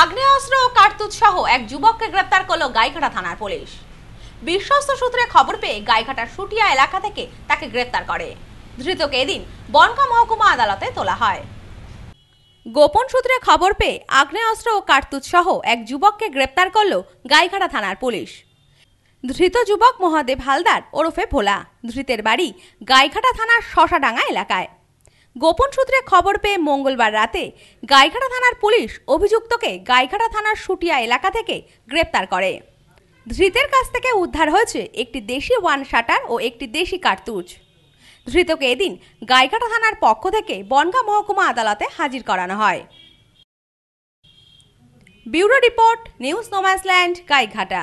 আগ্নেয়াস্ত্র ও কার্তুজ সহ এক যুবককে গ্রেপ্তার করল গাইঘাটা থানার পুলিশ বিশ্বস্ত সূত্রে খবর পেয়ে গাইঘাটার সুটিয়া এলাকা থেকে তাকে গ্রেপ্তার করে ধৃতকে এদিন বনকা মহকুমা আদালতে তোলা হয় গোপন সূত্রে খবর পেয়ে আগ্নেয়াস্ত্র ও কার্তুজ সহ এক যুবককে গ্রেপ্তার করল গাইঘাটা থানার পুলিশ ধৃত যুবক মহাদেব হালদার ওরফে ভোলা ধৃতের বাড়ি গাইঘাটা থানার শশাডাঙ্গা এলাকায় গোপন সূত্রে খবর পেয়ে মঙ্গলবার রাতে গাইঘাটা থানার পুলিশ অভিযুক্তকে গাইঘাটা থানার সুটিয়া এলাকা থেকে গ্রেপ্তার করে ধৃতের কাছ থেকে উদ্ধার হয়েছে একটি দেশি ওয়ান শাটার ও একটি দেশি কার্তুজ ধৃতকে এদিন গাইঘাটা থানার পক্ষ থেকে বনগা মহকুমা আদালতে হাজির করানো হয় ব্যুরো রিপোর্ট নিউজ নোম্যাসল্যান্ড গাইঘাটা